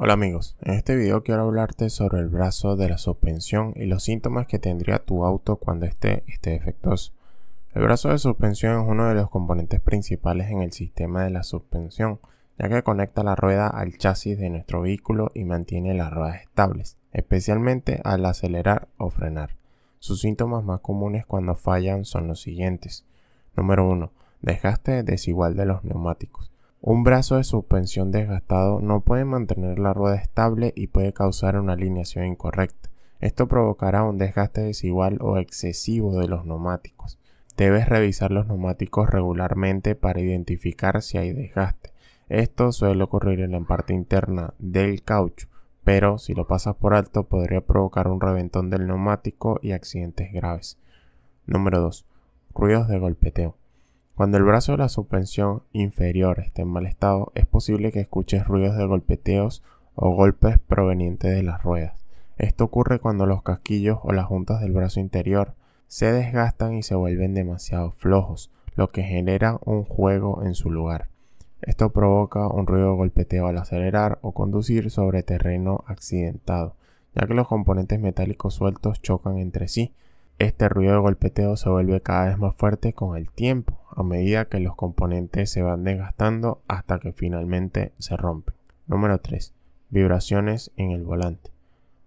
Hola amigos, en este video quiero hablarte sobre el brazo de la suspensión y los síntomas que tendría tu auto cuando esté esté defectuoso. El brazo de suspensión es uno de los componentes principales en el sistema de la suspensión, ya que conecta la rueda al chasis de nuestro vehículo y mantiene las ruedas estables, especialmente al acelerar o frenar. Sus síntomas más comunes cuando fallan son los siguientes. Número 1. Desgaste desigual de los neumáticos. Un brazo de suspensión desgastado no puede mantener la rueda estable y puede causar una alineación incorrecta. Esto provocará un desgaste desigual o excesivo de los neumáticos. Debes revisar los neumáticos regularmente para identificar si hay desgaste. Esto suele ocurrir en la parte interna del caucho, pero si lo pasas por alto podría provocar un reventón del neumático y accidentes graves. Número 2. Ruidos de golpeteo. Cuando el brazo de la suspensión inferior esté en mal estado, es posible que escuches ruidos de golpeteos o golpes provenientes de las ruedas. Esto ocurre cuando los casquillos o las juntas del brazo interior se desgastan y se vuelven demasiado flojos, lo que genera un juego en su lugar. Esto provoca un ruido de golpeteo al acelerar o conducir sobre terreno accidentado, ya que los componentes metálicos sueltos chocan entre sí. Este ruido de golpeteo se vuelve cada vez más fuerte con el tiempo, a medida que los componentes se van desgastando hasta que finalmente se rompen. Número 3. Vibraciones en el volante.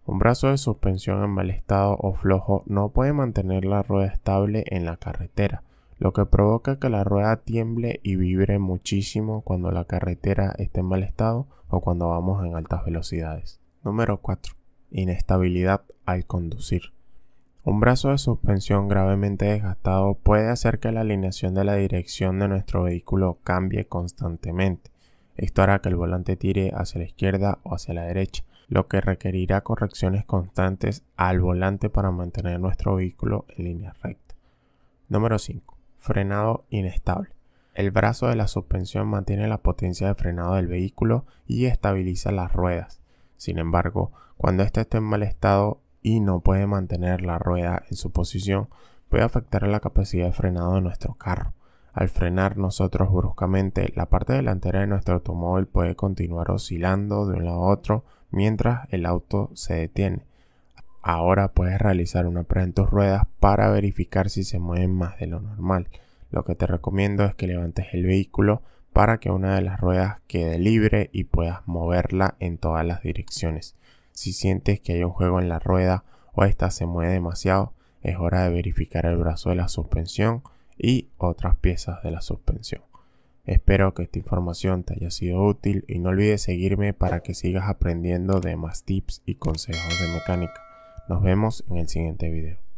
Un brazo de suspensión en mal estado o flojo no puede mantener la rueda estable en la carretera, lo que provoca que la rueda tiemble y vibre muchísimo cuando la carretera esté en mal estado o cuando vamos en altas velocidades. Número 4. Inestabilidad al conducir. Un brazo de suspensión gravemente desgastado puede hacer que la alineación de la dirección de nuestro vehículo cambie constantemente. Esto hará que el volante tire hacia la izquierda o hacia la derecha, lo que requerirá correcciones constantes al volante para mantener nuestro vehículo en línea recta. Número 5. Frenado inestable. El brazo de la suspensión mantiene la potencia de frenado del vehículo y estabiliza las ruedas. Sin embargo, cuando este esté en mal estado, y no puede mantener la rueda en su posición, puede afectar a la capacidad de frenado de nuestro carro. Al frenar nosotros bruscamente, la parte delantera de nuestro automóvil puede continuar oscilando de un lado a otro mientras el auto se detiene. Ahora puedes realizar una prueba en tus ruedas para verificar si se mueven más de lo normal. Lo que te recomiendo es que levantes el vehículo para que una de las ruedas quede libre y puedas moverla en todas las direcciones. Si sientes que hay un juego en la rueda o esta se mueve demasiado, es hora de verificar el brazo de la suspensión y otras piezas de la suspensión. Espero que esta información te haya sido útil y no olvides seguirme para que sigas aprendiendo de más tips y consejos de mecánica. Nos vemos en el siguiente video.